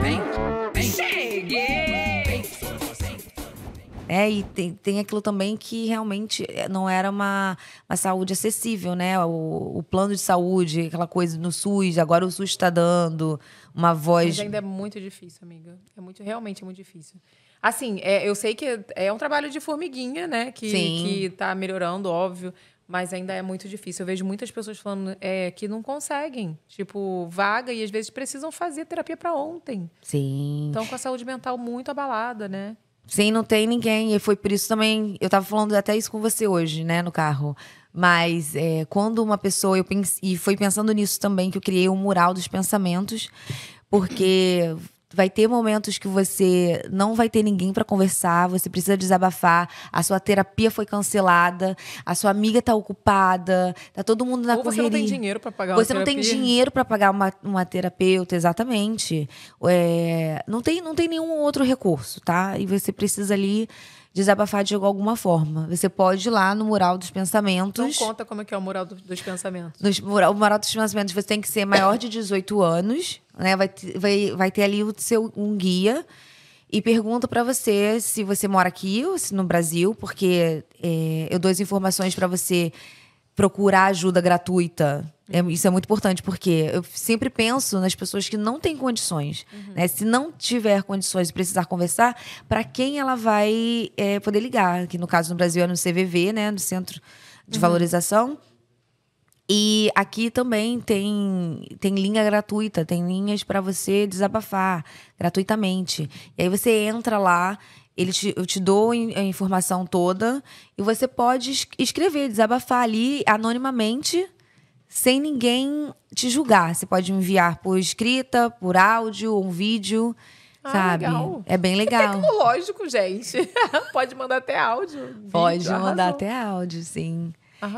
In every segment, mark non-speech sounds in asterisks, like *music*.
Vem, vem. Cheguei! Vem. É, e tem, tem aquilo também que realmente é, não era uma, uma saúde acessível, né? O, o plano de saúde, aquela coisa no SUS, agora o SUS está dando uma voz. Mas ainda é muito difícil, amiga. É muito, realmente é muito difícil. Assim, é, eu sei que é, é um trabalho de formiguinha, né? Que, Sim. que está melhorando, óbvio mas ainda é muito difícil. Eu vejo muitas pessoas falando é, que não conseguem, tipo, vaga e às vezes precisam fazer terapia para ontem. Sim. Então com a saúde mental muito abalada, né? Sim, não tem ninguém. E foi por isso também. Eu estava falando até isso com você hoje, né, no carro. Mas é, quando uma pessoa. Eu pense, e foi pensando nisso também que eu criei o um mural dos pensamentos, porque vai ter momentos que você não vai ter ninguém para conversar, você precisa desabafar, a sua terapia foi cancelada, a sua amiga tá ocupada, tá todo mundo na Ou correria. Você não tem dinheiro para pagar Você não terapia. tem dinheiro para pagar uma, uma terapeuta, exatamente. É, não, tem, não tem nenhum outro recurso, tá? E você precisa ali desabafar de alguma forma. Você pode ir lá no mural dos pensamentos. Não conta como é que é o mural do, dos pensamentos. Nos, mural, o mural dos pensamentos você tem que ser maior de 18 anos, né? Vai, vai, vai ter ali o seu um guia e pergunta para você se você mora aqui ou se no Brasil, porque é, eu dou as informações para você procurar ajuda gratuita. É, isso é muito importante, porque eu sempre penso nas pessoas que não têm condições. Uhum. Né? Se não tiver condições e precisar conversar, para quem ela vai é, poder ligar? Que no caso no Brasil é no CVV, né? no Centro de uhum. Valorização. E aqui também tem, tem linha gratuita, tem linhas para você desabafar gratuitamente. E aí você entra lá ele te, eu te dou a informação toda e você pode escrever, desabafar ali anonimamente, sem ninguém te julgar. Você pode enviar por escrita, por áudio, um vídeo. Ah, sabe? Legal. É bem legal. É tecnológico, gente. *laughs* pode mandar até áudio. Pode vídeo, mandar arrasou. até áudio, sim.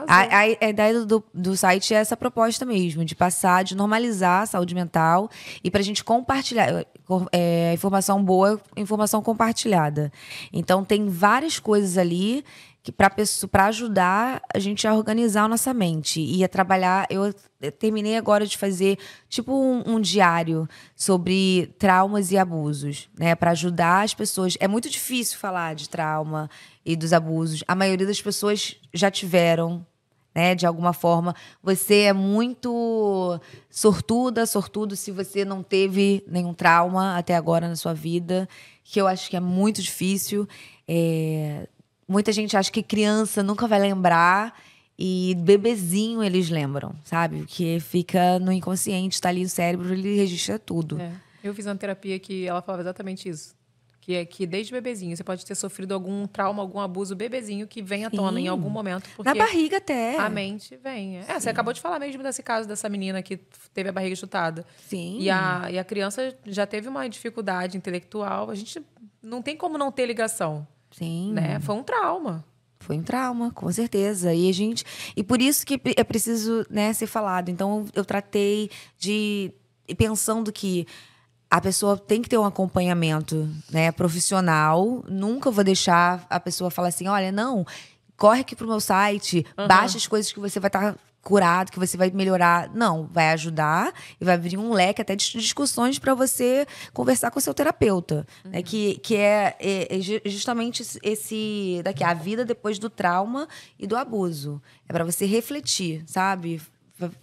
A, a, ideia do, do site é essa proposta mesmo, de passar, de normalizar a saúde mental e para a gente compartilhar. É, informação boa, informação compartilhada. Então, tem várias coisas ali que para ajudar a gente a organizar a nossa mente e a trabalhar. Eu, eu terminei agora de fazer tipo um, um diário sobre traumas e abusos, né? Para ajudar as pessoas. É muito difícil falar de trauma e dos abusos. A maioria das pessoas já tiveram, né? De alguma forma, você é muito sortuda, sortudo se você não teve nenhum trauma até agora na sua vida, que eu acho que é muito difícil. É, muita gente acha que criança nunca vai lembrar e bebezinho eles lembram, sabe? Porque fica no inconsciente, tá ali o cérebro, ele registra tudo. É. Eu fiz uma terapia que ela falava exatamente isso. Que é que desde bebezinho você pode ter sofrido algum trauma, algum abuso bebezinho que vem à tona em algum momento. Na barriga até. A mente vem. É, você acabou de falar mesmo desse caso dessa menina que teve a barriga chutada. Sim. E a, e a criança já teve uma dificuldade intelectual. A gente não tem como não ter ligação. Sim. Né? Foi um trauma. Foi um trauma, com certeza. E a gente, e por isso que é preciso, né, ser falado. Então eu tratei de pensando que a pessoa tem que ter um acompanhamento, né, profissional. Nunca vou deixar a pessoa falar assim, olha, não, corre aqui pro meu site, uhum. baixa as coisas que você vai estar tá curado, que você vai melhorar. Não, vai ajudar e vai abrir um leque até de discussões para você conversar com o seu terapeuta. Né? Uhum. Né? Que, que é, é, é, justamente esse daqui, a vida depois do trauma e do abuso. É para você refletir, sabe?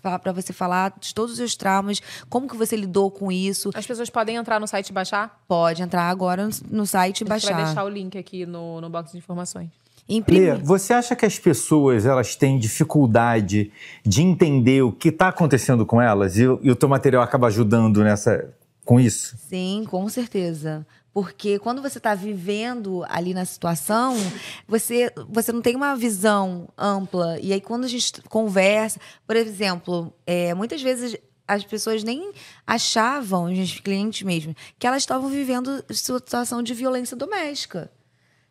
para você falar de todos os seus traumas, como que você lidou com isso. As pessoas podem entrar no site e baixar? Pode entrar agora no site e baixar. A gente vai deixar o link aqui no, no box de informações. Imprimir. Lê, você acha que as pessoas elas têm dificuldade de entender o que está acontecendo com elas e, e o teu material acaba ajudando nessa com isso? Sim, com certeza. Porque quando você está vivendo ali na situação, você, você não tem uma visão ampla. E aí, quando a gente conversa, por exemplo, é, muitas vezes as pessoas nem achavam, os clientes mesmo, que elas estavam vivendo situação de violência doméstica,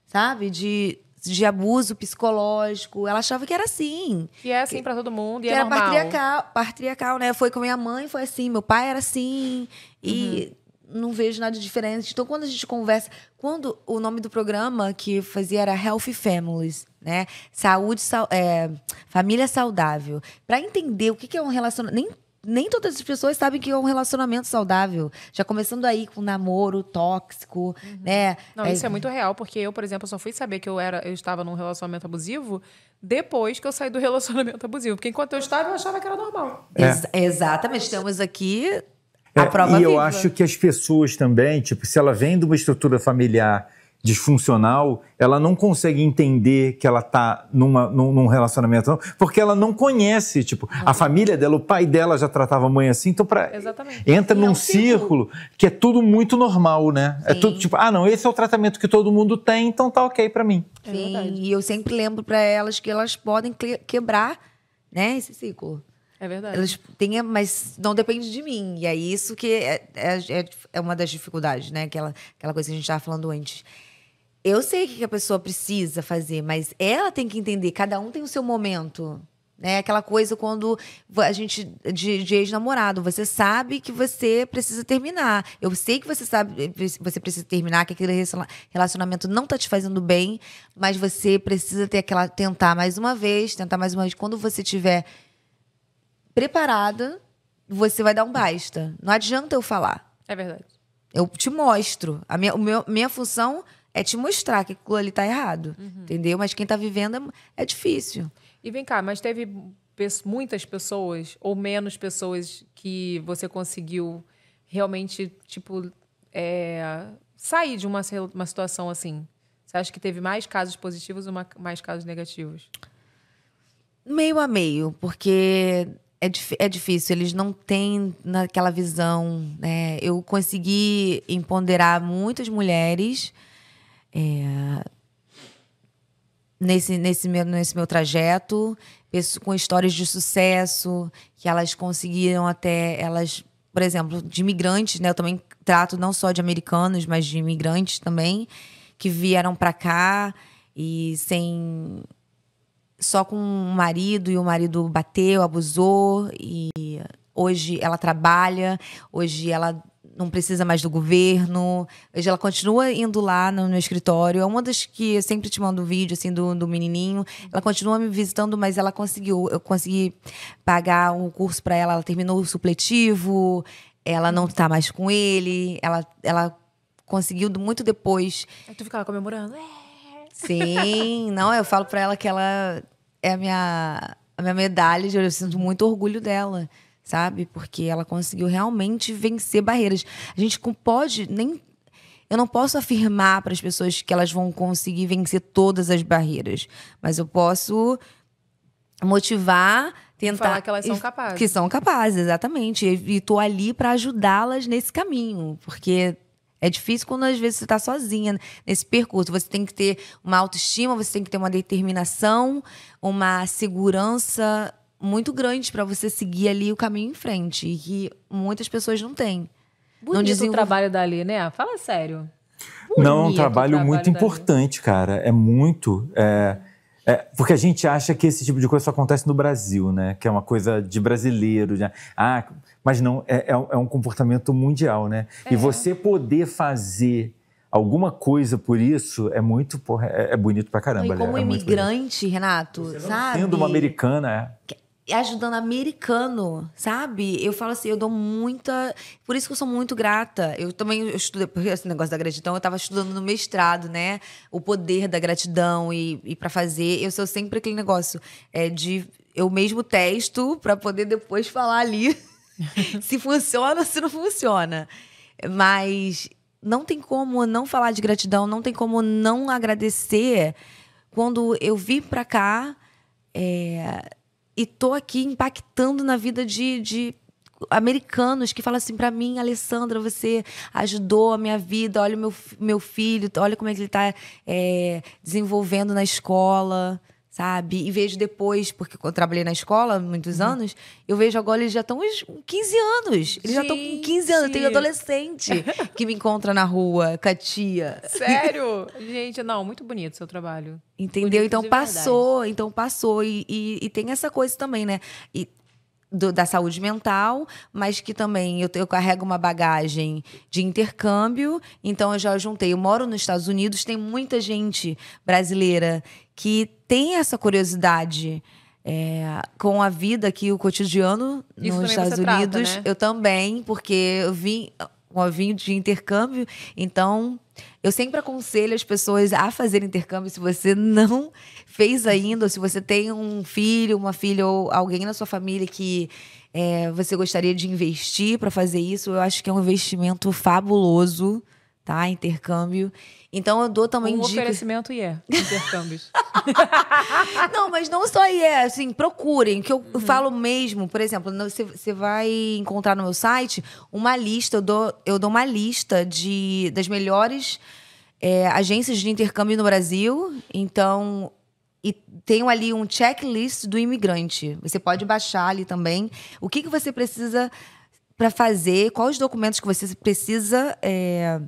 sabe? De de abuso psicológico. Ela achava que era assim. E é assim para todo mundo, e que é era normal. patriarcal, patriarcal, né? Foi com minha mãe, foi assim, meu pai era assim. E uhum. não vejo nada diferente. Então, quando a gente conversa, quando o nome do programa que fazia era Healthy Families, né? Saúde, é, família saudável. Para entender o que é um relacionamento, nem nem todas as pessoas sabem que é um relacionamento saudável. Já começando aí com namoro tóxico, uhum. né? Não, é... isso é muito real, porque eu, por exemplo, só fui saber que eu era, eu estava num relacionamento abusivo depois que eu saí do *laughs* relacionamento abusivo. Porque enquanto eu estava, eu achava que era normal. É. Ex exatamente. Estamos aqui a é, prova E viva. eu acho que as pessoas também, tipo, se ela vem de uma estrutura familiar disfuncional, ela não consegue entender que ela está numa, num, num, relacionamento, não, porque ela não conhece, tipo, uhum. a família dela, o pai dela já tratava a mãe assim, então pra, entra é num é um círculo, círculo que é tudo muito normal, né? Sim. É tudo tipo, ah, não, esse é o tratamento que todo mundo tem, então tá ok para mim. É Sim, é e eu sempre lembro para elas que elas podem quebrar, né, esse ciclo. É verdade. Elas têm, mas não depende de mim. E é isso que é, é, é, é uma das dificuldades, né? Aquela, aquela coisa que a gente estava falando antes eu sei o que a pessoa precisa fazer, mas ela tem que entender. Cada um tem o seu momento. É aquela coisa quando a gente, de, de ex-namorado, você sabe que você precisa terminar. Eu sei que você sabe eh, você precisa terminar, que aquele relacionamento não está te fazendo bem, mas você precisa ter aquela. tentar mais uma vez, tentar mais uma vez. Quando você estiver preparada, você vai dar um basta. Não adianta eu falar. É verdade. Eu te mostro. A minha, o meu, minha função é te mostrar que aquilo ali tá errado, uhum. entendeu? Mas quem tá vivendo é, é difícil. E vem cá, mas teve muitas pessoas ou menos pessoas que você conseguiu realmente, tipo, é, sair de uma, uma situação assim? Você acha que teve mais casos positivos ou mais casos negativos? Meio a meio, porque é, é difícil, eles não têm naquela visão. Né? Eu consegui empoderar muitas mulheres é, nesse, nesse, meu, nesse meu trajeto, com histórias de sucesso, que elas conseguiram até. elas Por exemplo, de imigrantes, né? Eu também trato não só de americanos, mas de imigrantes também, que vieram para cá e sem. só com um marido, e o marido bateu, abusou, e hoje ela trabalha, hoje ela não precisa mais do governo. Hoje ela continua indo lá no, meu escritório. É uma das que eu sempre te mando vídeo assim do, do menininho. Ela continua me visitando, mas ela conseguiu, eu consegui pagar um curso para ela. Ela terminou o supletivo. Ela não tá mais com ele. Ela ela conseguiu muito depois. Aí é, tu ficava comemorando. É. Sim, *laughs* não, eu falo para ela que ela é a minha a minha medalha, eu sinto muito orgulho dela sabe? Porque ela conseguiu realmente vencer barreiras. A gente pode nem eu não posso afirmar para as pessoas que elas vão conseguir vencer todas as barreiras, mas eu posso motivar, tentar falar que elas são capazes. Que são capazes, exatamente. E estou ali para ajudá-las nesse caminho, porque é difícil quando às vezes você está sozinha nesse percurso. Você tem que ter uma autoestima, você tem que ter uma determinação, uma segurança muito grande para você seguir ali o caminho em frente e que muitas pessoas não têm. Bonito não dizem o trabalho dali, né? Fala sério. Bonito não, é um trabalho, trabalho muito dali. importante, cara. É muito. É, é, porque a gente acha que esse tipo de coisa só acontece no Brasil, né? Que é uma coisa de brasileiro. Né? Ah, mas não, é, é, é um comportamento mundial, né? E é. você poder fazer alguma coisa por isso é muito porra, é, é bonito pra caramba. E né? como é imigrante, Renato, sabe? Sendo uma americana, é ajudando americano, sabe? Eu falo assim, eu dou muita. Por isso que eu sou muito grata. Eu também estudei, porque esse negócio da gratidão, eu estava estudando no mestrado, né? O poder da gratidão e, e para fazer. Eu sou sempre aquele negócio é, de eu mesmo testo para poder depois falar ali *laughs* se funciona ou se não funciona. Mas não tem como não falar de gratidão, não tem como não agradecer. Quando eu vim para cá, é e tô aqui impactando na vida de, de americanos que falam assim para mim, Alessandra, você ajudou a minha vida, olha o meu, meu filho, olha como é que ele está é, eh, desenvolvendo na escola sabe? E vejo depois, porque eu trabalhei na escola muitos uhum. anos, eu vejo agora eles já estão com 15 anos. Eles Gente. já estão com 15 anos. Eu tenho adolescente *laughs* que me encontra na rua, catia. Sério? Gente, não, muito bonito o seu trabalho. Entendeu? Bonito então passou, verdade. então passou. E, e, e, tem essa coisa também, né? E, do, da saúde mental, mas que também eu, eu, carrego uma bagagem de intercâmbio, então eu já juntei. Eu moro nos Estados Unidos, tem muita gente brasileira que tem essa curiosidade é, com a vida aqui, o cotidiano Isso nos Estados Unidos. Trata, né? Eu também, porque eu vim, eu vim de intercâmbio, então eu sempre aconselho as pessoas a fazer intercâmbio se você não fez ainda, ou se você tem um filho, uma filha ou alguém na sua família que é, você gostaria de investir para fazer isso, eu acho que é um investimento fabuloso tá? Intercâmbio. Então eu dou também um oferecimento e yeah, é intercâmbios. *laughs* não, mas não só e yeah, é, assim, procurem. Que eu uhum. falo mesmo, por exemplo, você vai encontrar no meu site uma lista, eu dou, eu dou uma lista de, das melhores é, agências de intercâmbio no Brasil. Então, e tenho ali um checklist do imigrante. Você pode baixar ali também o que, que você precisa para fazer, quais os documentos que você precisa. É,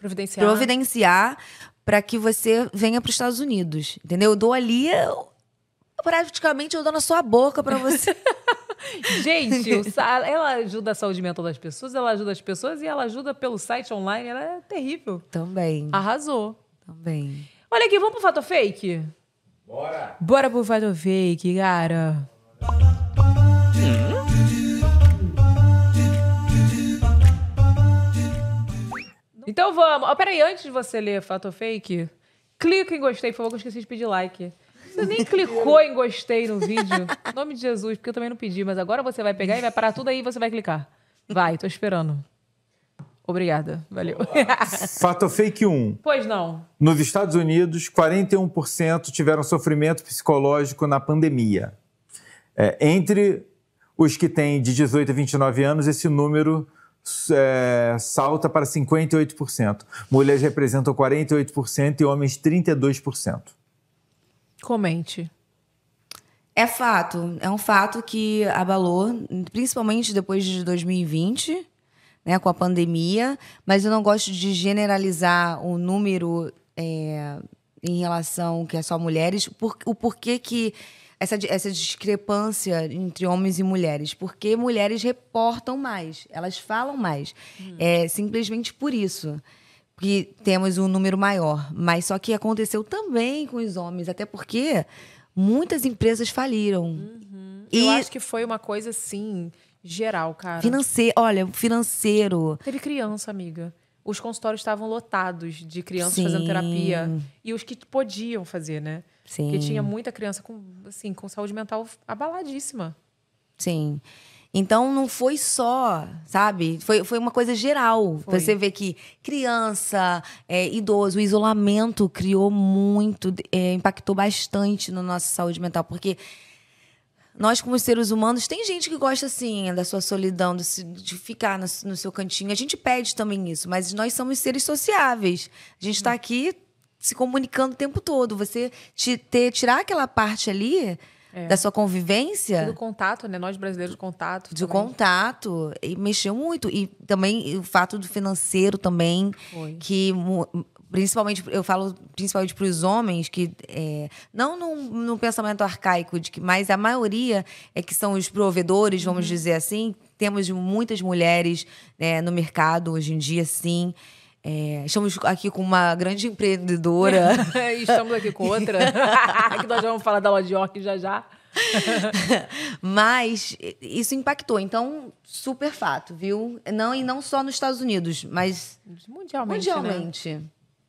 providenciar, providenciar para que você venha para os Estados Unidos, entendeu? Eu dou ali eu, praticamente eu dou na sua boca para você. *laughs* Gente, o, ela ajuda a saúde mental das pessoas, ela ajuda as pessoas e ela ajuda pelo site online, ela é terrível. Também. Arrasou. Também. Olha aqui, vamos pro fato fake? Bora. Bora pro fato fake, cara. Bora. Então vamos. Oh, peraí, antes de você ler Fato ou Fake, clica em gostei, por favor, que eu esqueci de pedir like. Você nem clicou em gostei no vídeo. Em nome de Jesus, porque eu também não pedi, mas agora você vai pegar e vai parar tudo aí e você vai clicar. Vai, tô esperando. Obrigada, valeu. Fato fake 1. Pois não. Nos Estados Unidos, 41% tiveram sofrimento psicológico na pandemia. É, entre os que têm de 18 a 29 anos, esse número é, salta para 58%. Mulheres representam 48% e homens 32%. Comente. É fato, é um fato que abalou, principalmente depois de 2020, né, com a pandemia, mas eu não gosto de generalizar o número é, em relação que é só mulheres, por, o porquê que essa, essa discrepância entre homens e mulheres, porque mulheres reportam mais, elas falam mais. Hum. É simplesmente por isso que temos um número maior. Mas só que aconteceu também com os homens, até porque muitas empresas faliram. Uhum. E... Eu acho que foi uma coisa assim geral, cara. Financeiro, olha, financeiro. Teve criança, amiga. Os consultórios estavam lotados de crianças Sim. fazendo terapia e os que podiam fazer, né? Sim. Que tinha muita criança com, assim, com saúde mental abaladíssima. Sim. Então não foi só, sabe? Foi, foi uma coisa geral. Foi. Você vê que criança, é, idoso, o isolamento criou muito, é, impactou bastante na nossa saúde mental, porque nós, como seres humanos, tem gente que gosta, assim, da sua solidão, de ficar no, no seu cantinho. A gente pede também isso, mas nós somos seres sociáveis. A gente está hum. aqui se comunicando o tempo todo. Você te, ter, tirar aquela parte ali é. da sua convivência. E do contato, né? Nós brasileiros, contato. De contato. E mexeu muito. E também o fato do financeiro também. Foi. Que principalmente eu falo principalmente para os homens que é, não num, num, pensamento arcaico de que mas a maioria é que são os provedores vamos uhum. dizer assim temos muitas mulheres né, no mercado hoje em dia sim é, estamos aqui com uma grande empreendedora. *laughs* e estamos aqui com outra. *laughs* É que nós vamos falar da loja York já já. *laughs* mas isso impactou. Então, super fato, viu? Não, e não só nos Estados Unidos, mas mundialmente. Né? mundialmente. Né?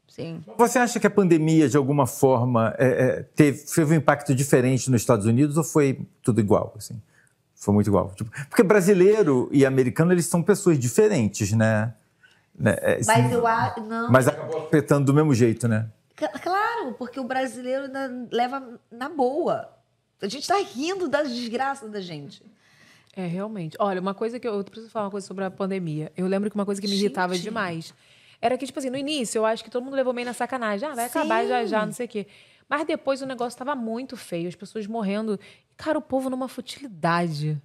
Sim. Você acha que a pandemia, de alguma forma, é, é, teve, teve um impacto diferente nos Estados Unidos ou foi tudo igual? Assim? Foi muito igual. Tipo, porque brasileiro e americano, eles são pessoas diferentes, né? Né? É, mas sim, eu acho. Mas acabou afetando do mesmo jeito, né? Claro, porque o brasileiro leva na boa. A gente está rindo das desgraças da gente. É, realmente. Olha, uma coisa que eu, eu preciso falar uma coisa sobre a pandemia. Eu lembro que uma coisa que me gente. irritava demais era que, tipo assim, no início eu acho que todo mundo levou meio na sacanagem. Ah, vai Sim. acabar já já, não sei o quê. Mas depois o negócio estava muito feio, as pessoas morrendo. cara, o povo numa futilidade.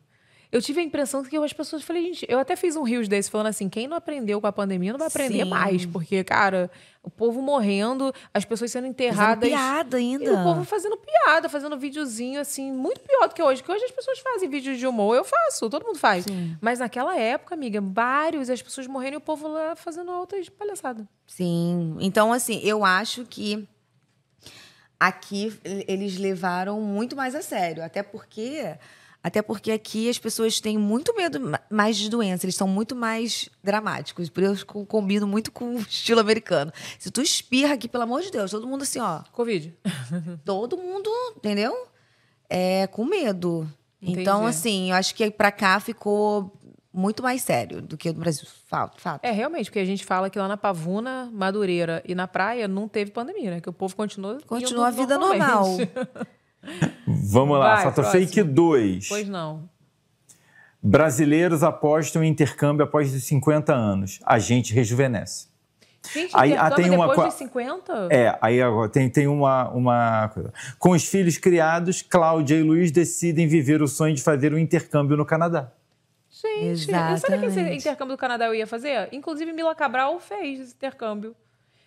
Eu tive a impressão que eu, as pessoas falei, gente, eu até fiz um rios desse falando assim, quem não aprendeu com a pandemia não vai aprender Sim. mais, porque cara, o povo morrendo, as pessoas sendo enterradas, fazendo piada ainda. o povo fazendo piada, fazendo videozinho assim, muito pior do que hoje, que hoje as pessoas fazem vídeos de humor, eu faço, todo mundo faz. Sim. Mas naquela época, amiga, vários as pessoas morrendo e o povo lá fazendo altas palhaçadas. Sim. Então assim, eu acho que aqui eles levaram muito mais a sério, até porque até porque aqui as pessoas têm muito medo mais de doença, eles são muito mais dramáticos. Por isso eu combino muito com o estilo americano. Se tu espirra aqui, pelo amor de Deus, todo mundo assim, ó. Covid. *laughs* todo mundo, entendeu? É, com medo. Entendi. Então, assim, eu acho que pra cá ficou muito mais sério do que no Brasil. Fato, fato. É, realmente, porque a gente fala que lá na Pavuna, Madureira e na praia não teve pandemia, né? Que o povo continuou. Continua a vida normal. *laughs* Vamos lá, Vai, fake 2. Pois não. Brasileiros apostam em intercâmbio após os 50 anos. A gente rejuvenesce. Gente, aí, ah, tem uma, depois de 50? É, aí tem, tem uma, uma coisa. Com os filhos criados, Cláudia e Luiz decidem viver o sonho de fazer um intercâmbio no Canadá. Gente, Exatamente. sabe que esse intercâmbio do Canadá eu ia fazer? Inclusive, Mila Cabral fez esse intercâmbio.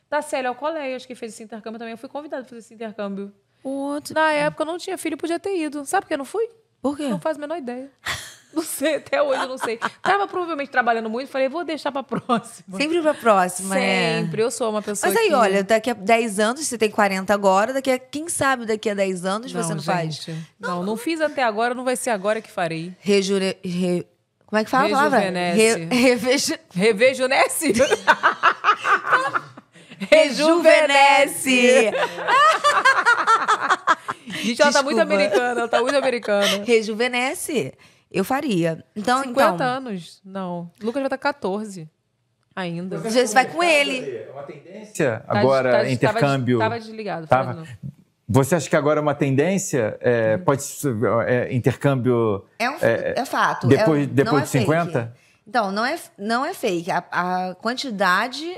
Da Célia acho que fez esse intercâmbio também. Eu fui convidada para fazer esse intercâmbio. What? Na época eu não tinha filho, podia ter ido. Sabe por que eu não fui? Por quê? Não faz a menor ideia. *laughs* Não sei, até hoje eu não sei. Tava provavelmente trabalhando muito, falei, vou deixar pra próxima. Sempre pra próxima, né? Sempre, eu sou uma pessoa. Mas aí, que... olha, daqui a 10 anos, você tem 40 agora, daqui a. Quem sabe daqui a 10 anos não, você não gente, faz? Não, não, não fiz até agora, não vai ser agora que farei. Rejure. Re... Como é que fala a palavra? Rejuvenesce. Re... Revejo... Revejunesce? *laughs* Rejuvenesce! *laughs* *laughs* Gente, então, ela tá muito americana, ela tá muito americana. *laughs* Rejuvenesce. Eu faria. Então, 50 então... anos? Não. Lucas vai estar 14 ainda. Você tá vai com ele. É uma tendência tá, agora, tá, intercâmbio. tava desligado. Tava. Você acha que agora é uma tendência? É, hum. pode é, intercâmbio. É um é, é fato. É depois, depois de 50? É fake. Então, não é, não é fake. A, a, quantidade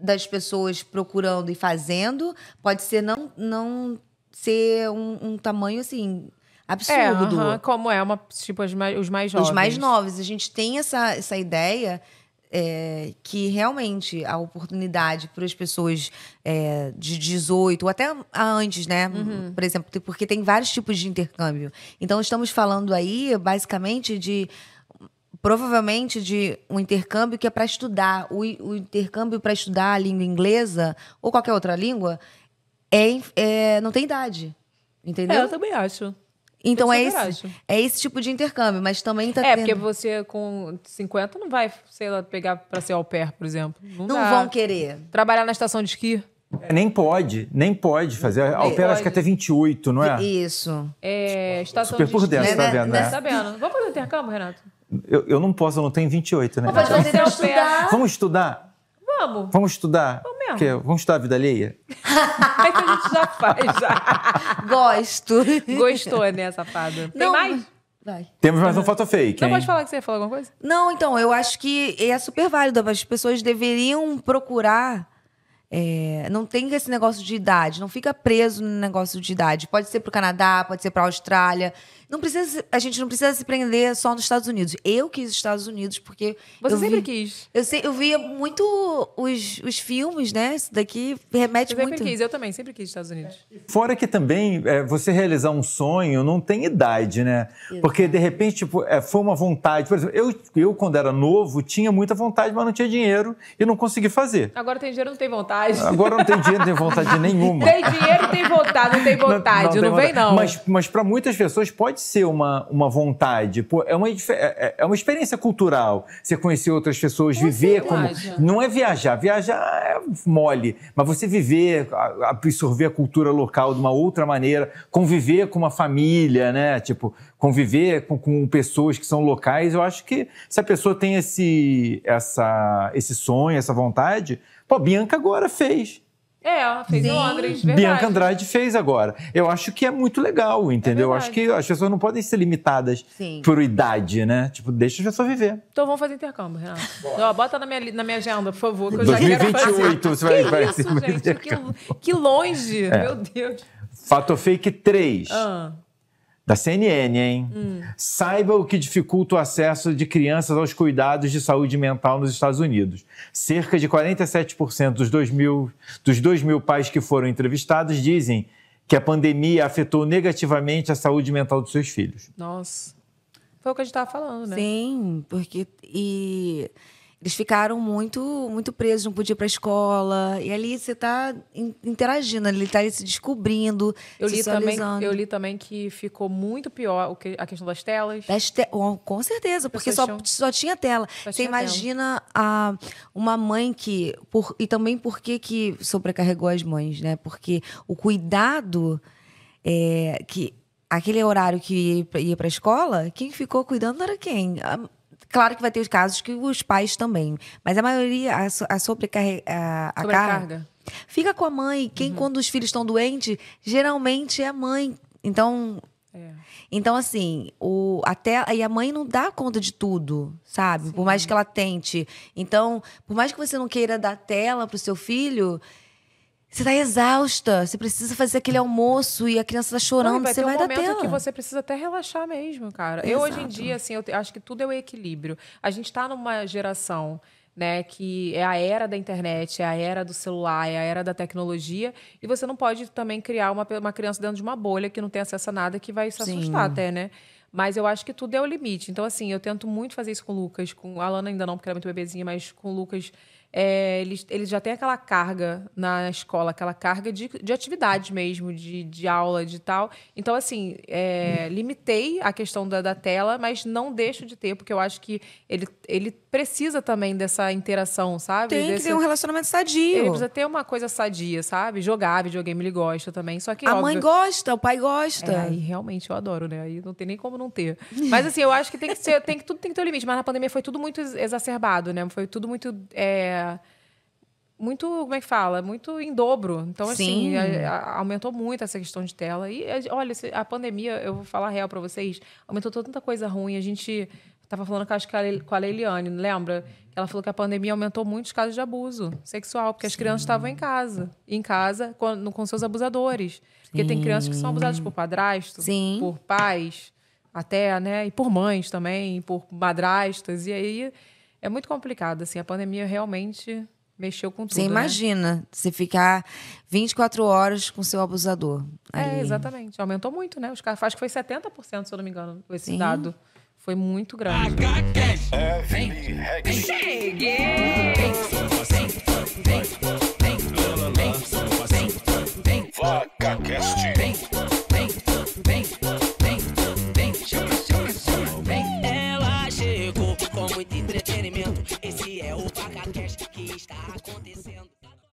das pessoas procurando e fazendo pode ser não, não ser um, um tamanho assim é, absurdo. É, uh -huh, como é uma tipo os mais, os mais jovens. Os mais novos. A gente tem essa, essa ideia é, que realmente a oportunidade para as pessoas é, de 18 ou até antes, né? Uhum. Por exemplo, porque tem vários tipos de intercâmbio. Então estamos falando aí basicamente de provavelmente de um intercâmbio que é para estudar. O, o intercâmbio para estudar a língua inglesa ou qualquer outra língua é, é não tem idade. Entendeu? É, eu também acho. Então é esse, é esse tipo de intercâmbio, mas também tá É, tendo... porque você com 50 não vai, sei lá, pegar para ser au pair, por exemplo. Não, não vão querer. Trabalhar na estação de esqui. É, nem pode, nem pode fazer. A au pair acho que até 28, não é? Isso. É, estação Super de por dentro, né, tá né, vendo? Né? né? Tá vendo. Vamos fazer intercâmbio, Renato? Eu, eu não posso, eu não tenho 28, né? Vamos, fazer, então, estudar. Vamos estudar? Vamos. Vamos estudar. Vamos mesmo. vamos estudar a vida alheia? que *laughs* a gente já faz, já. Gosto. Gostou, né, safada? Tem Não. mais? Vai. Temos mais um foto fake. Não hein? pode falar que você ia falar alguma coisa? Não, então, eu acho que é super válido. As pessoas deveriam procurar. É, não tem esse negócio de idade, não fica preso no negócio de idade. Pode ser para o Canadá, pode ser para a Austrália. Não precisa, a gente não precisa se prender só nos Estados Unidos. Eu quis Estados Unidos porque. Você sempre vi, quis. Eu, eu via muito os, os filmes, né? Isso daqui remete eu muito. Eu sempre quis, eu também, sempre quis Estados Unidos. Fora que também, é, você realizar um sonho não tem idade, né? Porque, de repente, tipo, é, foi uma vontade. Por exemplo, eu, eu, quando era novo, tinha muita vontade, mas não tinha dinheiro e não consegui fazer. Agora tem dinheiro, não tem vontade. Agora não tem dinheiro, não tem vontade *laughs* nenhuma. Tem dinheiro, tem vontade, não tem vontade. Não, não, não tem vem, vontade. não. Mas, mas para muitas pessoas pode ser uma, uma vontade, pô, é, uma, é, é, é uma experiência cultural. Você conhecer outras pessoas, como viver como. Não é viajar, viajar é mole, mas você viver, absorver a cultura local de uma outra maneira, conviver com uma família, né? Tipo, conviver com, com pessoas que são locais. Eu acho que se a pessoa tem esse, essa, esse sonho, essa vontade, pô, Bianca agora fez. É, ela fez Sim. em Londres, verdade. Bianca Andrade fez agora. Eu acho que é muito legal, entendeu? É eu acho que as pessoas não podem ser limitadas Sim. por idade, né? Tipo, deixa as pessoas viver. Então vamos fazer intercâmbio, Renato. Ó, bota na minha, na minha agenda, por favor, que eu 2028, já 2028 você vai... Que isso, gente? Que, que, longe, é. meu Deus. Fato Fake 3. Ah da CNN, hein? Hum. Saiba o que dificulta o acesso de crianças aos cuidados de saúde mental nos Estados Unidos. Cerca de 47% dos 2 mil, dos 2 mil pais que foram entrevistados dizem que a pandemia afetou negativamente a saúde mental dos seus filhos. Nossa. Foi o que a gente estava falando, né? Sim, porque. E eles ficaram muito muito presos, não podiam ir para a escola. E ali você está interagindo, ele está se descobrindo, eu se li também Eu li também que ficou muito pior a questão das telas. Das te com certeza, porque só, só tinha tela. Só você tinha imagina tela. A, uma mãe que... Por, e também por que, que sobrecarregou as mães, né? Porque o cuidado é, que... Aquele horário que ia para a escola, quem ficou cuidando era quem? A, Claro que vai ter os casos que os pais também. Mas a maioria, a, a, a, a Carga, fica com a mãe. Quem, uhum. quando os filhos estão doentes, geralmente é a mãe. Então. É. Então, assim, o, até. E a mãe não dá conta de tudo, sabe? Sim. Por mais que ela tente. Então, por mais que você não queira dar tela pro seu filho, você tá exausta, você precisa fazer aquele almoço e a criança tá chorando, Não, vai você vai um dar que você precisa até relaxar mesmo, cara. Exato. Eu hoje em dia assim, eu acho que tudo é o equilíbrio. A gente tá numa geração né, que é a era da internet, é a era do celular, é a era da tecnologia, e você não pode também criar uma, uma criança dentro de uma bolha que não tem acesso a nada que vai se Sim. assustar até, né? Mas eu acho que tudo é o limite. Então, assim, eu tento muito fazer isso com o Lucas, com a Alana ainda não, porque ela é muito bebezinha, mas com o Lucas é, eles, eles já têm aquela carga na escola, aquela carga de, de atividade mesmo, de, de aula, de tal. Então, assim, é, limitei a questão da, da, tela, mas não deixo de ter, porque eu acho que ele, ele precisa também dessa interação, sabe? Tem Desse, que ter um relacionamento sadio. Ele precisa ter uma coisa sadia, sabe? Jogar videogame ele gosta também, só que... A óbvio, mãe gosta, o pai gosta. É, realmente eu adoro, né? Aí não tem nem como não ter. Mas, assim, eu acho que tem que ser... Tem que, tudo tem que ter um limite, mas na pandemia foi tudo muito exacerbado, né? Foi tudo muito... É, muito, como é que fala? Muito em dobro. Então, assim, Sim. assim, a, a, aumentou muito essa questão de tela. E, a, olha, a pandemia, eu vou falar real para vocês, aumentou tanta coisa ruim. A gente tava falando acho que com a Leiliane, lembra? Ela falou que a pandemia aumentou muito os casos de abuso sexual, porque Sim. as crianças estavam em casa. Em casa, com, com seus abusadores. Porque Sim. tem crianças que são abusadas por padrasto, Sim. por pais, até, né? E por mães também, por madrastas. E aí é muito complicado, assim. A pandemia realmente mexeu com tudo. Você imagina né? você ficar 24 horas com seu abusador. Ali. É, exatamente. Aumentou muito, né? Os caras acho que foi 70%, se eu não me engano, esse Sim. dado. Foi muito grande. Vem, vem, cheguei! Vem, vem, vem, vem, vem, vem, vem,